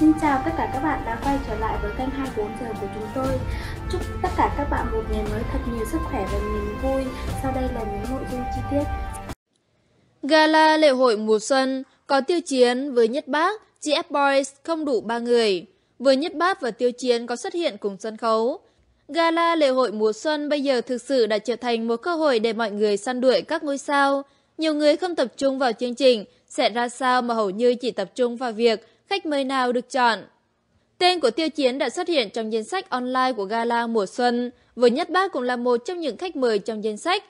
Xin chào tất cả các bạn đã quay trở lại với kênh 24 giờ của chúng tôi. Chúc tất cả các bạn một ngày mới thật nhiều sức khỏe và niềm vui. Sau đây là những nội dung chi tiết. Gala lễ hội mùa xuân có tiêu chiến với Nhất Bác, GF Boys không đủ 3 người. Với Nhất Bác và Tiêu Chiến có xuất hiện cùng sân khấu. Gala lễ hội mùa xuân bây giờ thực sự đã trở thành một cơ hội để mọi người săn đuổi các ngôi sao. Nhiều người không tập trung vào chương trình sẽ ra sao mà hầu như chỉ tập trung vào việc khách mời nào được chọn. Tên của Tiêu Chiến đã xuất hiện trong danh sách online của gala mùa xuân, với Nhất Bác cũng là một trong những khách mời trong danh sách.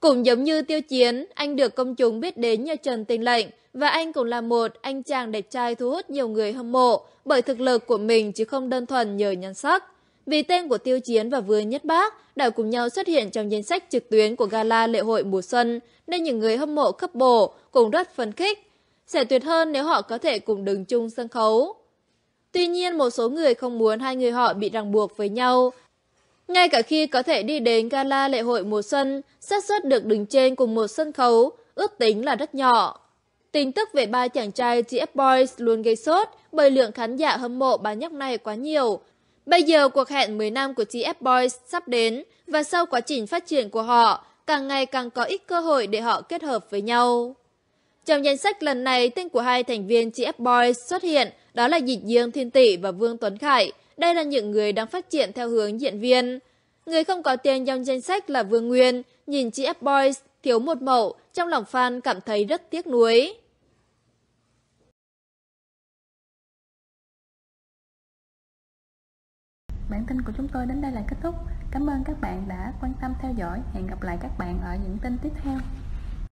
Cũng giống như Tiêu Chiến, anh được công chúng biết đến nhờ Trần Tình Lệnh và anh cũng là một anh chàng đẹp trai thu hút nhiều người hâm mộ bởi thực lực của mình chứ không đơn thuần nhờ nhan sắc. Vì tên của Tiêu Chiến và Vương Nhất Bác đã cùng nhau xuất hiện trong danh sách trực tuyến của gala lễ hội mùa xuân nên những người hâm mộ khắp bộ cũng rất phấn khích sẽ tuyệt hơn nếu họ có thể cùng đứng chung sân khấu. Tuy nhiên một số người không muốn hai người họ bị ràng buộc với nhau. Ngay cả khi có thể đi đến gala lễ hội mùa xuân, xác suất được đứng trên cùng một sân khấu ước tính là rất nhỏ. Tin tức về ba chàng trai GF Boys luôn gây sốt bởi lượng khán giả hâm mộ bán nhóc này quá nhiều. Bây giờ cuộc hẹn 10 năm của GF Boys sắp đến và sau quá trình phát triển của họ, càng ngày càng có ít cơ hội để họ kết hợp với nhau. Trong danh sách lần này, tên của hai thành viên GF Boys xuất hiện, đó là Dịch Dương Thiên Tỷ và Vương Tuấn Khải. Đây là những người đang phát triển theo hướng diễn viên. Người không có tên trong danh sách là Vương Nguyên, nhìn GF Boys thiếu một mẫu, trong lòng fan cảm thấy rất tiếc nuối. Bản tin của chúng tôi đến đây là kết thúc. Cảm ơn các bạn đã quan tâm theo dõi. Hẹn gặp lại các bạn ở những tin tiếp theo.